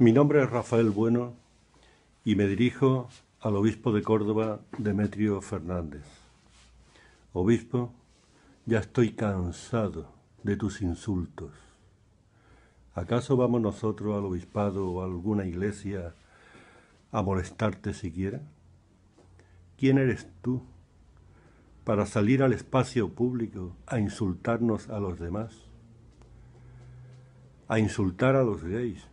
Mi nombre es Rafael Bueno y me dirijo al obispo de Córdoba, Demetrio Fernández. Obispo, ya estoy cansado de tus insultos. ¿Acaso vamos nosotros al obispado o a alguna iglesia a molestarte siquiera? ¿Quién eres tú para salir al espacio público a insultarnos a los demás? A insultar a los gays,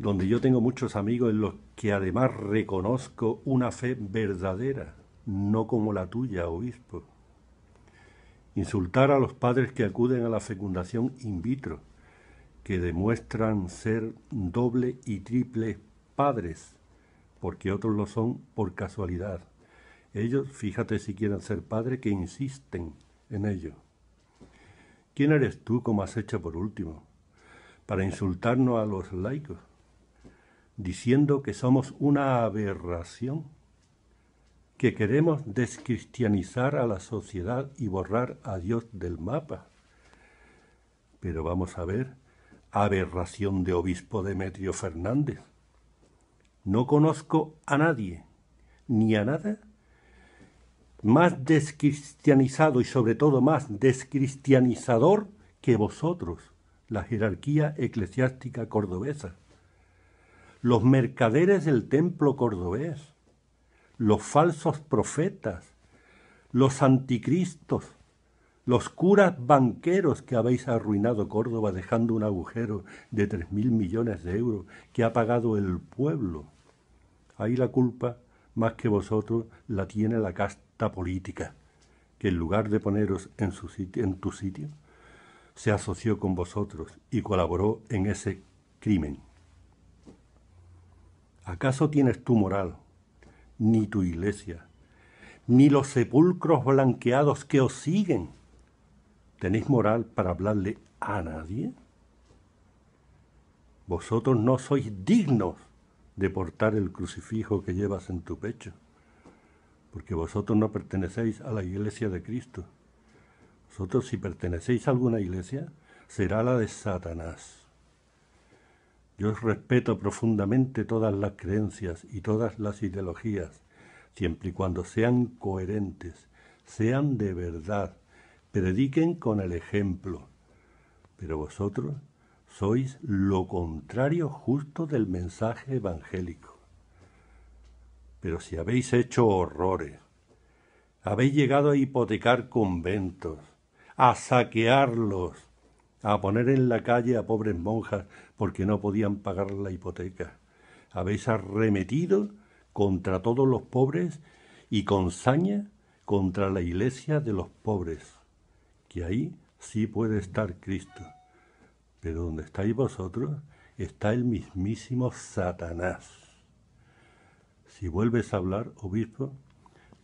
donde yo tengo muchos amigos en los que además reconozco una fe verdadera, no como la tuya, obispo. Insultar a los padres que acuden a la fecundación in vitro, que demuestran ser doble y triple padres, porque otros lo son por casualidad. Ellos, fíjate si quieren ser padres, que insisten en ello. ¿Quién eres tú como has hecho por último? Para insultarnos a los laicos diciendo que somos una aberración, que queremos descristianizar a la sociedad y borrar a Dios del mapa. Pero vamos a ver, aberración de obispo Demetrio Fernández. No conozco a nadie, ni a nada, más descristianizado y sobre todo más descristianizador que vosotros, la jerarquía eclesiástica cordobesa los mercaderes del templo cordobés, los falsos profetas, los anticristos, los curas banqueros que habéis arruinado Córdoba dejando un agujero de tres mil millones de euros que ha pagado el pueblo. Ahí la culpa, más que vosotros, la tiene la casta política, que en lugar de poneros en, su en tu sitio, se asoció con vosotros y colaboró en ese crimen. ¿Acaso tienes tu moral, ni tu iglesia, ni los sepulcros blanqueados que os siguen? ¿Tenéis moral para hablarle a nadie? Vosotros no sois dignos de portar el crucifijo que llevas en tu pecho, porque vosotros no pertenecéis a la iglesia de Cristo. Vosotros si pertenecéis a alguna iglesia, será la de Satanás yo respeto profundamente todas las creencias y todas las ideologías, siempre y cuando sean coherentes, sean de verdad, prediquen con el ejemplo. Pero vosotros sois lo contrario justo del mensaje evangélico. Pero si habéis hecho horrores, habéis llegado a hipotecar conventos, a saquearlos, a poner en la calle a pobres monjas porque no podían pagar la hipoteca. Habéis arremetido contra todos los pobres y con saña contra la iglesia de los pobres, que ahí sí puede estar Cristo. Pero donde estáis vosotros está el mismísimo Satanás. Si vuelves a hablar, obispo,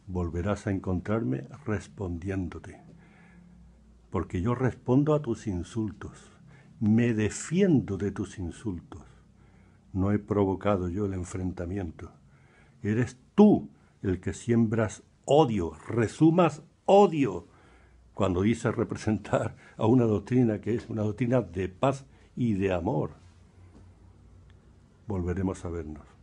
volverás a encontrarme respondiéndote porque yo respondo a tus insultos, me defiendo de tus insultos. No he provocado yo el enfrentamiento. Eres tú el que siembras odio, resumas odio cuando dices representar a una doctrina que es una doctrina de paz y de amor. Volveremos a vernos.